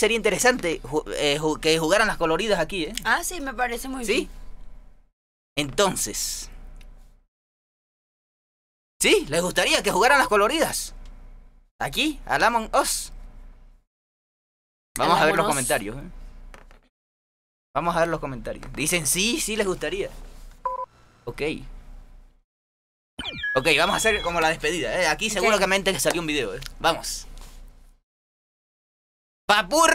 sería interesante eh, que jugaran las coloridas aquí, ¿eh? Ah, sí, me parece muy bien. ¿Sí? Entonces. ¿Sí? ¿Les gustaría que jugaran las coloridas? Aquí, A Vamos a ver los comentarios. ¿eh? Vamos a ver los comentarios. Dicen sí, sí les gustaría. Ok. Ok, vamos a hacer como la despedida. ¿eh? Aquí okay. seguramente que salió un video. ¿eh? Vamos. Papur.